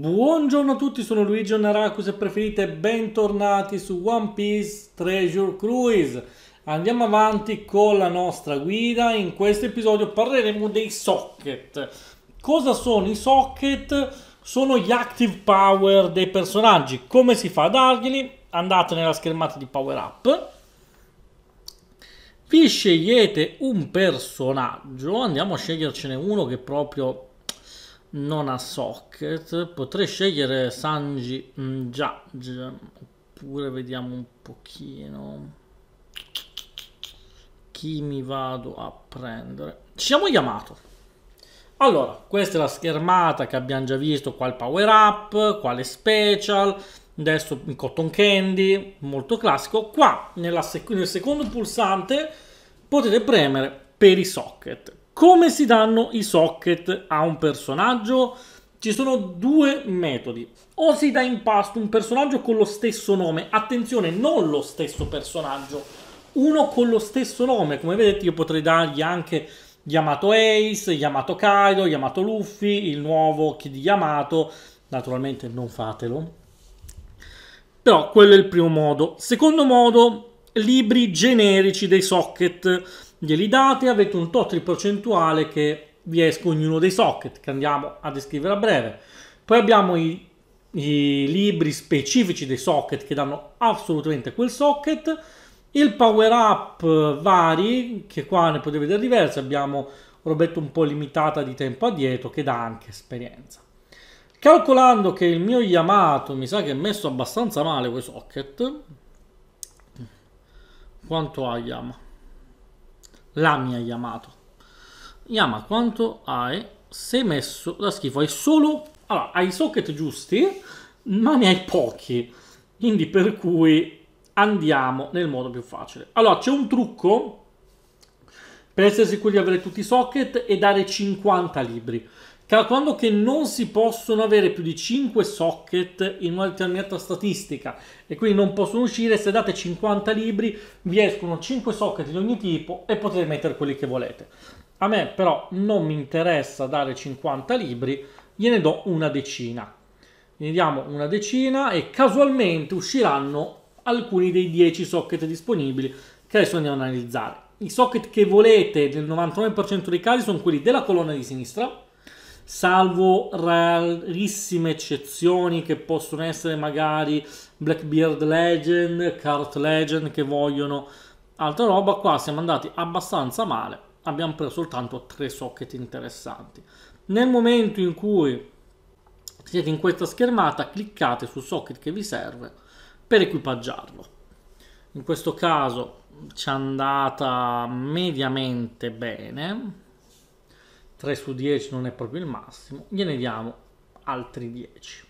Buongiorno a tutti, sono Luigi Onnaraku, e preferite bentornati su One Piece Treasure Cruise. Andiamo avanti con la nostra guida, in questo episodio parleremo dei socket. Cosa sono i socket? Sono gli active power dei personaggi. Come si fa a darglieli? Andate nella schermata di Power Up. Vi scegliete un personaggio, andiamo a scegliercene uno che proprio non ha socket potrei scegliere Sanji mm, già, oppure vediamo un pochino chi mi vado a prendere ci siamo Yamato allora questa è la schermata che abbiamo già visto qual power up quale special adesso in cotton candy molto classico qua sec nel secondo pulsante potete premere per i socket come si danno i socket a un personaggio? Ci sono due metodi. O si dà in pasto un personaggio con lo stesso nome, attenzione, non lo stesso personaggio, uno con lo stesso nome. Come vedete io potrei dargli anche Yamato Ace, Yamato Kaido, Yamato Luffy, il nuovo Kid Yamato. Naturalmente non fatelo. Però quello è il primo modo. Secondo modo, libri generici dei socket glieli date, avete un tot di percentuale che vi esco ognuno dei socket che andiamo a descrivere a breve. Poi abbiamo i, i libri specifici dei socket che danno assolutamente quel socket, il power up eh, vari, che qua ne potete vedere diversi, abbiamo robetta un po' limitata di tempo addietro che dà anche esperienza. Calcolando che il mio Yamato mi sa che è messo abbastanza male quei socket, quanto ha Yamato? la mia Yamato. Yama, quanto hai? Sei messo da schifo. Hai solo... Allora, hai i socket giusti, ma ne hai pochi. Quindi per cui andiamo nel modo più facile. Allora, c'è un trucco per essere sicuri di avere tutti i socket e dare 50 libri calcolando che non si possono avere più di 5 socket in una determinata statistica e quindi non possono uscire se date 50 libri vi escono 5 socket di ogni tipo e potete mettere quelli che volete a me però non mi interessa dare 50 libri gliene do una decina ne diamo una decina e casualmente usciranno alcuni dei 10 socket disponibili che adesso andiamo ad analizzare i socket che volete nel 99% dei casi sono quelli della colonna di sinistra salvo rarissime eccezioni che possono essere magari Blackbeard Legend, Cart Legend che vogliono altra roba, qua siamo andati abbastanza male, abbiamo preso soltanto tre socket interessanti. Nel momento in cui siete in questa schermata, cliccate sul socket che vi serve per equipaggiarlo. In questo caso ci è andata mediamente bene, 3 su 10 non è proprio il massimo, gliene diamo altri 10.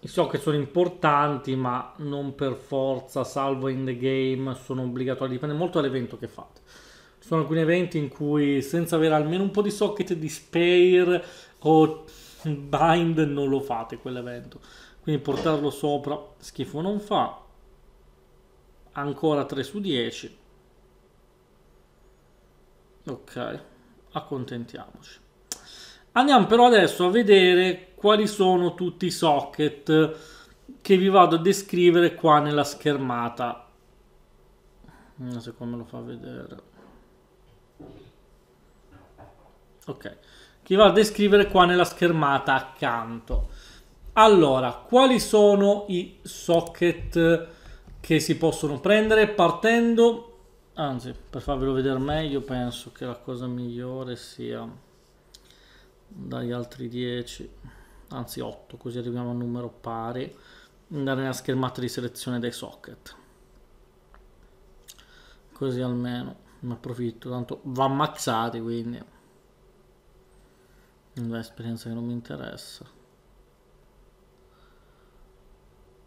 So che sono importanti, ma non per forza, salvo in the game, sono obbligatori, dipende molto dall'evento che fate. Ci sono alcuni eventi in cui senza avere almeno un po' di socket di spare o bind non lo fate quell'evento. Quindi portarlo sopra schifo non fa. Ancora 3 su 10. Ok accontentiamoci. Andiamo però adesso a vedere quali sono tutti i socket che vi vado a descrivere qua nella schermata. Non so come lo fa vedere. Ok, che va a descrivere qua nella schermata accanto. Allora, quali sono i socket che si possono prendere partendo anzi per farvelo vedere meglio penso che la cosa migliore sia dagli altri 10 anzi 8 così arriviamo a un numero pari andare nella schermata di selezione dei socket così almeno ne approfitto tanto va ammazzati quindi un'esperienza che non mi interessa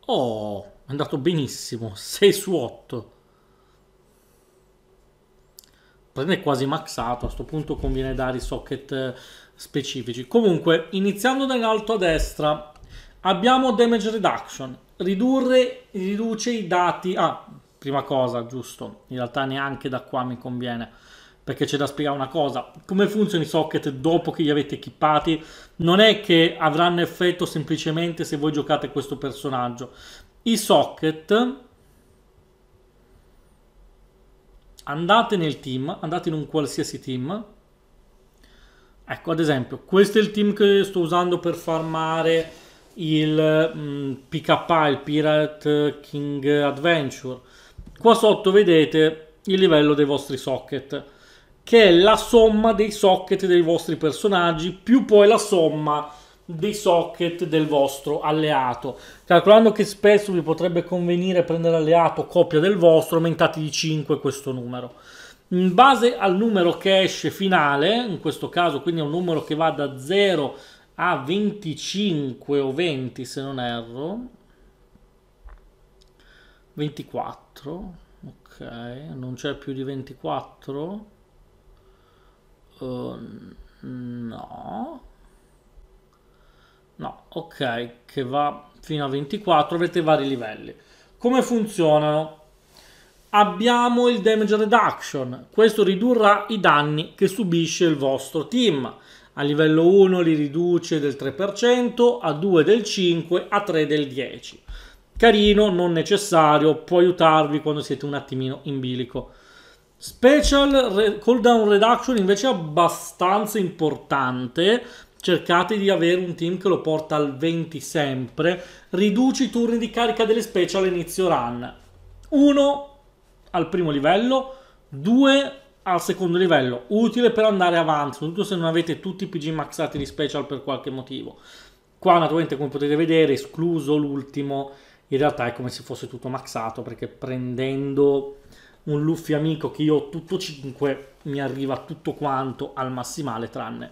oh è andato benissimo 6 su 8 praticamente quasi maxato, a questo punto conviene dare i socket eh, specifici. Comunque, iniziando dall'alto a destra, abbiamo damage reduction, ridurre, riduce i dati... Ah, prima cosa, giusto, in realtà neanche da qua mi conviene, perché c'è da spiegare una cosa. Come funzionano i socket dopo che li avete equipati? Non è che avranno effetto semplicemente se voi giocate questo personaggio. I socket andate nel team, andate in un qualsiasi team. Ecco, ad esempio, questo è il team che sto usando per farmare il mh, mm, PKA, il Pirate King Adventure. Qua sotto vedete il livello dei vostri socket, che è la somma dei socket dei vostri personaggi più poi la somma dei socket del vostro alleato. Calcolando che spesso vi potrebbe convenire prendere alleato copia del vostro, aumentate di 5 questo numero. In base al numero che esce finale, in questo caso quindi è un numero che va da 0 a 25 o 20 se non erro, 24, ok, non c'è più di 24, uh, eh, no, no, ok, che va fino a 24, avete vari livelli. Come funzionano? Abbiamo il damage reduction, questo ridurrà i danni che subisce il vostro team. A livello 1 li riduce del 3%, a 2 del 5%, a 3 del 10%. Carino, non necessario, può aiutarvi quando siete un attimino in bilico. Special re- cooldown reduction invece è abbastanza importante cercate di avere un team che lo porta al 20 sempre, riduci i turni di carica delle specie all'inizio run. 1 al primo livello, 2 al secondo livello, utile per andare avanti, soprattutto se non avete tutti i PG maxati di special per qualche motivo. Qua naturalmente come potete vedere, escluso l'ultimo, in realtà è come se fosse tutto maxato, perché prendendo un Luffy amico che io ho tutto 5, mi arriva tutto quanto al massimale tranne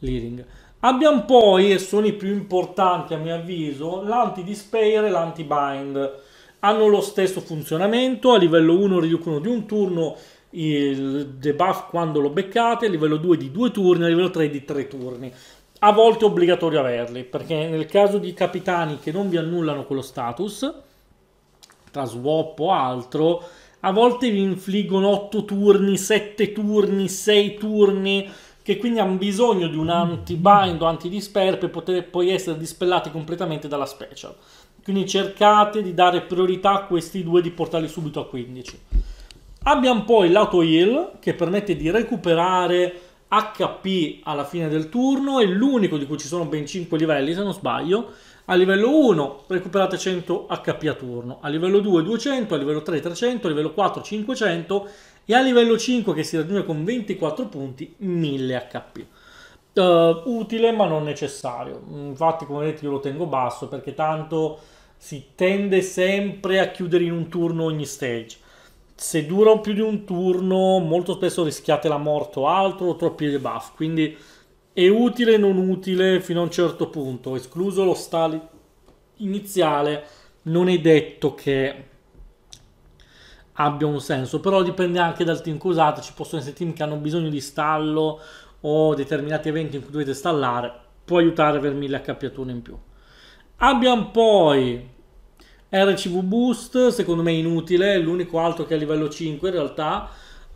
l'Earing. Abbiamo poi, e sono i più importanti a mio avviso, l'anti-dispair e l'anti-bind. Hanno lo stesso funzionamento, a livello 1 riducono di un turno il debuff quando lo beccate, a livello 2 di due turni, a livello 3 di tre turni. A volte è obbligatorio averli, perché nel caso di capitani che non vi annullano quello status, tra swap o altro, a volte vi infliggono 8 turni, 7 turni, 6 turni che quindi hanno bisogno di un anti-bind o anti disper per poter poi essere dispellati completamente dalla special. Quindi cercate di dare priorità a questi due di portarli subito a 15. Abbiamo poi l'auto heal che permette di recuperare HP alla fine del turno, è l'unico di cui ci sono ben 5 livelli se non sbaglio. A livello 1 recuperate 100 HP a turno, a livello 2 200, a livello 3 300, a livello 4 500 e a livello 5 che si raggiunge con 24 punti 1000 HP. Uh, utile ma non necessario. Infatti, come vedete, io lo tengo basso perché tanto si tende sempre a chiudere in un turno ogni stage. Se dura più di un turno, molto spesso rischiate la morte o altro o troppi debuff. Quindi è utile e non utile fino a un certo punto, escluso lo stall iniziale. Non è detto che abbia un senso, però dipende anche dal team che usate, ci possono essere team che hanno bisogno di stallo o determinati eventi in cui dovete stallare, può aiutare a per 1000 HP in più. Abbiamo poi RCV Boost, secondo me inutile, è l'unico altro che è a livello 5 in realtà.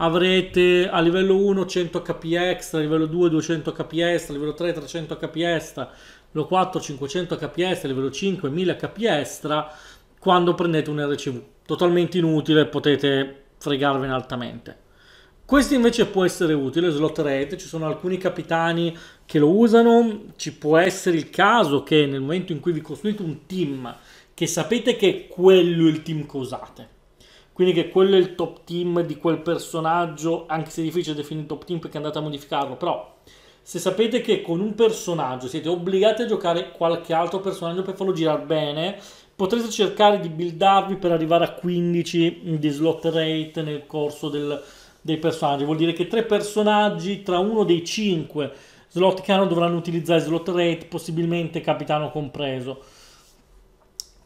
Avrete a livello 1 100 HP extra, a livello 2 200 HP extra, a livello 3 300 HP extra, a livello 4 500 HP extra, a livello 5 1000 HP extra quando prendete un RCV totalmente inutile, potete fregarvene altamente. Questo invece può essere utile, slot red, ci sono alcuni capitani che lo usano, ci può essere il caso che nel momento in cui vi costruite un team, che sapete che quello è il team che usate, quindi che quello è il top team di quel personaggio, anche se è difficile definire top team perché andate a modificarlo, però se sapete che con un personaggio siete obbligati a giocare qualche altro personaggio per farlo girare bene, potreste cercare di buildarvi per arrivare a 15 di slot rate nel corso del, dei personaggi. Vuol dire che tre personaggi tra uno dei 5 slot che hanno dovranno utilizzare slot rate, possibilmente capitano compreso.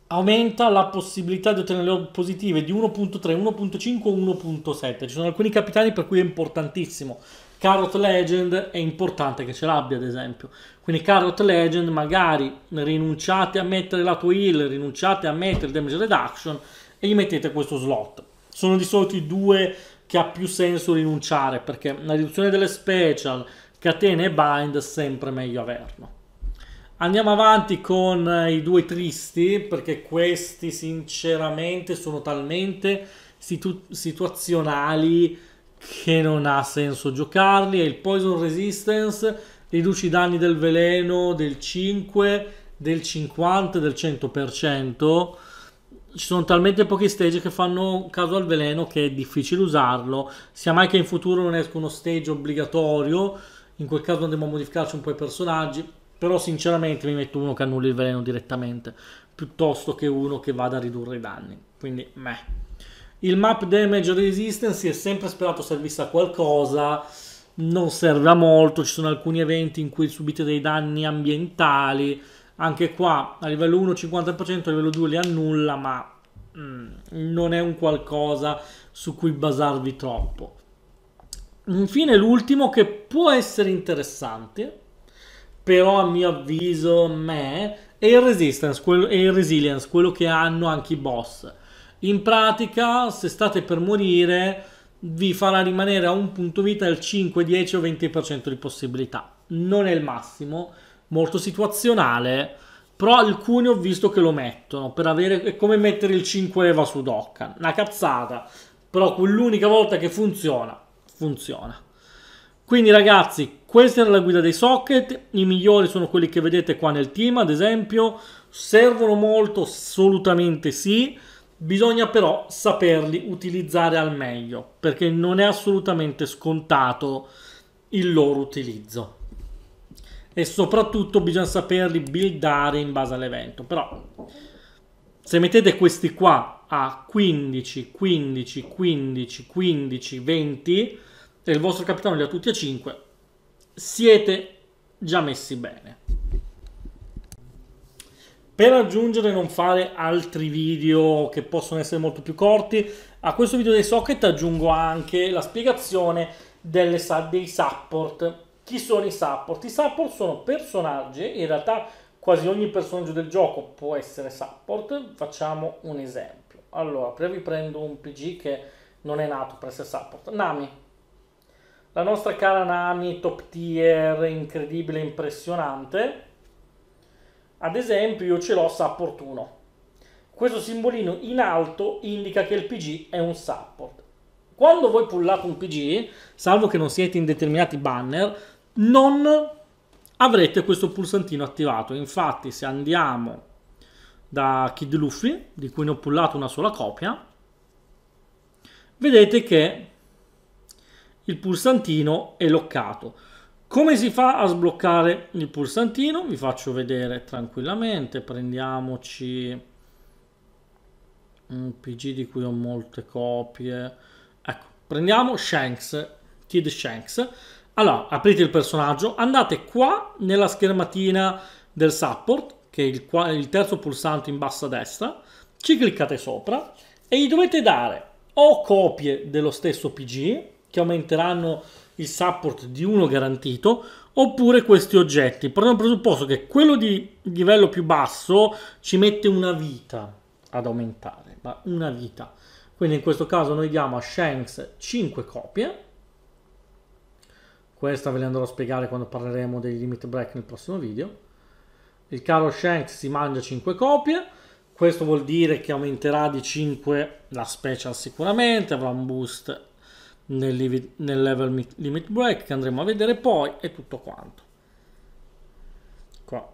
Aumenta la possibilità di ottenere le positive di 1.3, 1.5 1.7. Ci sono alcuni capitani per cui è importantissimo Carrot Legend è importante che ce l'abbia, ad esempio. Quindi Carrot Legend magari rinunciate a mettere la tua heal, rinunciate a mettere il damage reduction e gli mettete questo slot. Sono di solito i due che ha più senso rinunciare perché la riduzione delle special, catene e bind è sempre meglio averlo. Andiamo avanti con eh, i due tristi perché questi sinceramente sono talmente situ situazionali che non ha senso giocarli. E il Poison Resistance riduce i danni del veleno del 5, del 50, del 100%. Ci sono talmente pochi stage che fanno caso al veleno che è difficile usarlo. Sia mai che in futuro non esca uno stage obbligatorio, in quel caso andremo a modificarci un po' i personaggi. Però sinceramente mi metto uno che annulli il veleno direttamente, piuttosto che uno che vada a ridurre i danni. Quindi, meh. Il map damage resistance si è sempre sperato servisse a qualcosa, non serve a molto, ci sono alcuni eventi in cui subite dei danni ambientali, anche qua a livello 1 50%, a livello 2 li annulla, ma mm, non è un qualcosa su cui basarvi troppo. Infine l'ultimo che può essere interessante, però a mio avviso me, è il resistance e il resilience, quello che hanno anche i boss. In pratica, se state per morire, vi farà rimanere a un punto vita il 5, 10 o 20% di possibilità. Non è il massimo, molto situazionale, però alcuni ho visto che lo mettono per avere è come mettere il 5 Eva su Dokkan, una cazzata, però quell'unica volta che funziona, funziona. Quindi ragazzi, questa era la guida dei socket, i migliori sono quelli che vedete qua nel team, ad esempio, servono molto, assolutamente sì. Bisogna però saperli utilizzare al meglio, perché non è assolutamente scontato il loro utilizzo. E soprattutto bisogna saperli buildare in base all'evento. Però se mettete questi qua a 15, 15, 15, 15, 20 e il vostro capitano li ha tutti a 5, siete già messi bene. Per aggiungere e non fare altri video che possono essere molto più corti, a questo video dei socket aggiungo anche la spiegazione delle, dei support. Chi sono i support? I support sono personaggi, in realtà quasi ogni personaggio del gioco può essere support. Facciamo un esempio. Allora, prima vi prendo un PG che non è nato per essere support. Nami. La nostra cara Nami, top tier, incredibile, impressionante ad esempio io ce l'ho support 1. Questo simbolino in alto indica che il PG è un support. Quando voi pullate un PG, salvo che non siete in determinati banner, non avrete questo pulsantino attivato. Infatti se andiamo da Kid Luffy, di cui ne ho pullato una sola copia, vedete che il pulsantino è loccato. Come si fa a sbloccare il pulsantino? Vi faccio vedere tranquillamente, prendiamoci un PG di cui ho molte copie. Ecco, prendiamo Shanks, Kid Shanks. Allora, aprite il personaggio, andate qua nella schermatina del support, che è il, il terzo pulsante in basso a destra, ci cliccate sopra e gli dovete dare o copie dello stesso PG, che aumenteranno il support di uno garantito oppure questi oggetti. Però un presupposto che quello di livello più basso ci mette una vita ad aumentare, ma una vita. Quindi in questo caso noi diamo a Shanks 5 copie. Questa ve le andrò a spiegare quando parleremo dei limit break nel prossimo video. Il caro Shanks si mangia 5 copie. Questo vuol dire che aumenterà di 5 la special sicuramente, avrà un boost nel, nel level limit break che andremo a vedere poi e tutto quanto. Qua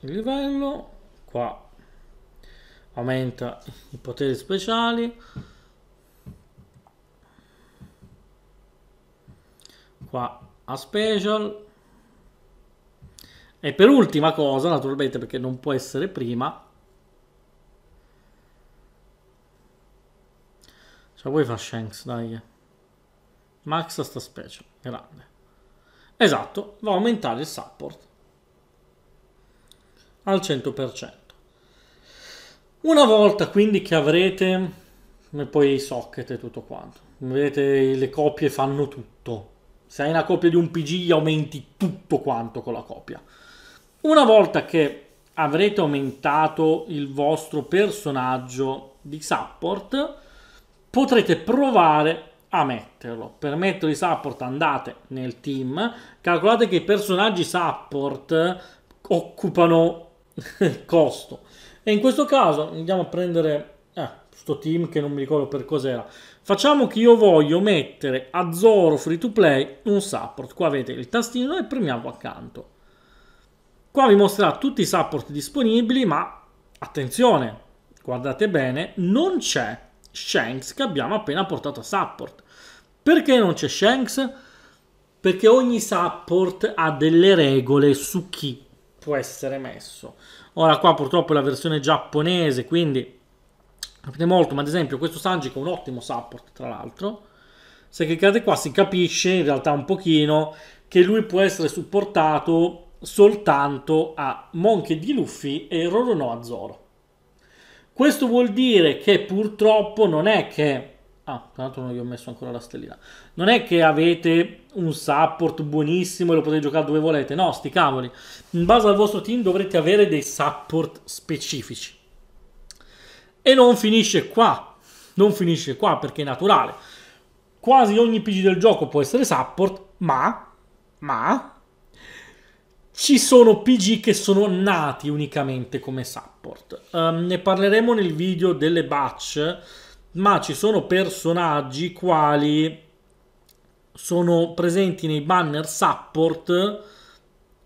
il livello, qua aumenta i poteri speciali. Qua a special. E per ultima cosa, naturalmente perché non può essere prima, cioè vuoi fa Shanks, dai. Max sta special, grande. Esatto, va a aumentare il support al 100%. Una volta quindi che avrete, come poi i socket e tutto quanto, vedete le copie fanno tutto. Se hai una copia di un PG aumenti tutto quanto con la copia. Una volta che avrete aumentato il vostro personaggio di support, potrete provare a metterlo. Per i support andate nel team, calcolate che i personaggi support occupano il costo. E in questo caso andiamo a prendere eh, team che non mi ricordo per cos'era. Facciamo che io voglio mettere a Zoro free to play un support. Qua avete il tastino e premiamo accanto. Qua vi mostrerà tutti i support disponibili, ma attenzione, guardate bene, non c'è Shanks che abbiamo appena portato a support. Perché non c'è Shanks? Perché ogni support ha delle regole su chi può essere messo. Ora qua purtroppo è la versione giapponese, quindi capite molto, ma ad esempio questo Sanji è un ottimo support, tra l'altro. Se cliccate qua si capisce in realtà un pochino che lui può essere supportato soltanto a Monkey di Luffy e Roronoa Zoro. Questo vuol dire che purtroppo non è che Ah, tra l'altro non gli ho messo ancora la stellina. Non è che avete un support buonissimo e lo potete giocare dove volete. No, sti cavoli. In base al vostro team dovrete avere dei support specifici. E non finisce qua. Non finisce qua perché è naturale. Quasi ogni PG del gioco può essere support, ma... Ma... Ci sono PG che sono nati unicamente come support. Um, ne parleremo nel video delle batch ma ci sono personaggi quali sono presenti nei banner support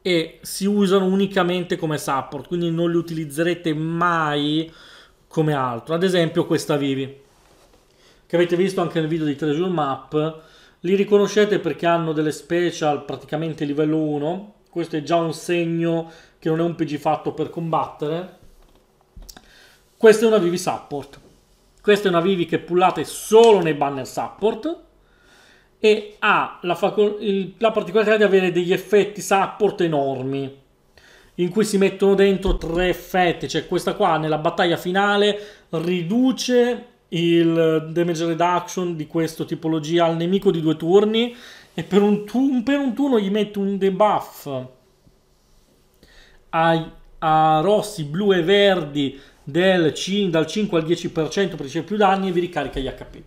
e si usano unicamente come support, quindi non li utilizzerete mai come altro. Ad esempio questa Vivi, che avete visto anche nel video di Treasure Map, li riconoscete perché hanno delle special praticamente livello 1, questo è già un segno che non è un PG fatto per combattere. Questa è una Vivi Support. Questa è una Vivi che pullate solo nei banner support e ha la, il, la particolarità di avere degli effetti support enormi in cui si mettono dentro tre effetti, cioè questa qua nella battaglia finale riduce il damage reduction di questa tipologia al nemico di due turni e per un, tu per un turno gli mette un debuff a, a rossi, blu e verdi del 5, dal 5 al 10% per ricevere più danni e vi ricarica gli HP.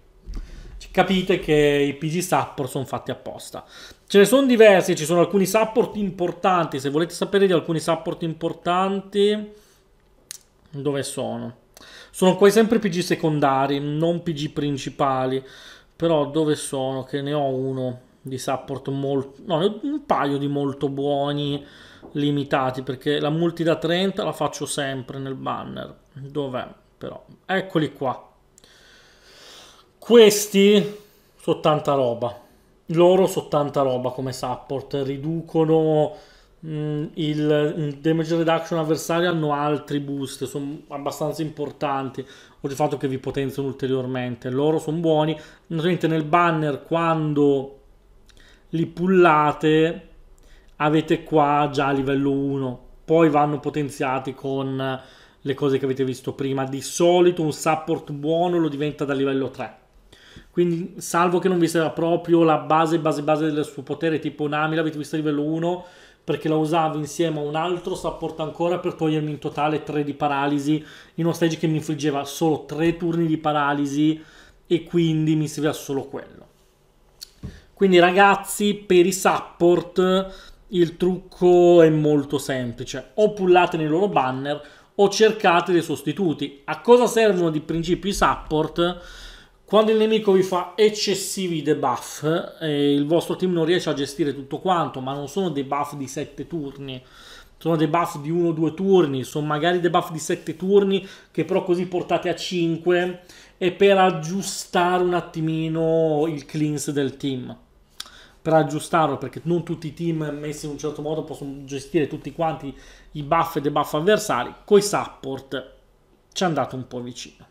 Capite che i PG support sono fatti apposta. Ce ne sono diversi, ci sono alcuni support importanti. Se volete sapere di alcuni support importanti, dove sono? Sono quasi sempre PG secondari, non PG principali. Però dove sono? Che ne ho uno di support molto... No, un paio di molto buoni limitati, perché la multi da 30 la faccio sempre nel banner Dov'è però? Eccoli qua. Questi sono tanta roba. Loro sono tanta roba come support, riducono mh, mm, il damage reduction avversario, hanno altri boost, sono abbastanza importanti, o il fatto che vi potenziano ulteriormente. Loro sono buoni, naturalmente nel banner quando li pullate avete qua già livello 1, poi vanno potenziati con le cose che avete visto prima. Di solito un support buono lo diventa da livello 3. Quindi, salvo che non vi sia proprio la base, base, base del suo potere, tipo Nami, l'avete visto a livello 1, perché la usavo insieme a un altro support ancora per togliermi in totale 3 di paralisi in uno stage che mi infliggeva solo 3 turni di paralisi e quindi mi serviva solo quello. Quindi ragazzi, per i support il trucco è molto semplice. O pullate nei loro banner o cercate dei sostituti. A cosa servono di principio i support? Quando il nemico vi fa eccessivi debuff e eh, il vostro team non riesce a gestire tutto quanto, ma non sono debuff di 7 turni, sono debuff di 1-2 turni, sono magari debuff di 7 turni che però così portate a 5 e per aggiustare un attimino il cleanse del team per aggiustarlo perché non tutti i team messi in un certo modo possono gestire tutti quanti i buff e debuff avversari coi support ci è andato un po' vicino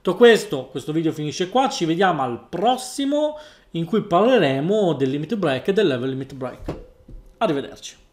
tutto questo questo video finisce qua ci vediamo al prossimo in cui parleremo del limit break e del level limit break arrivederci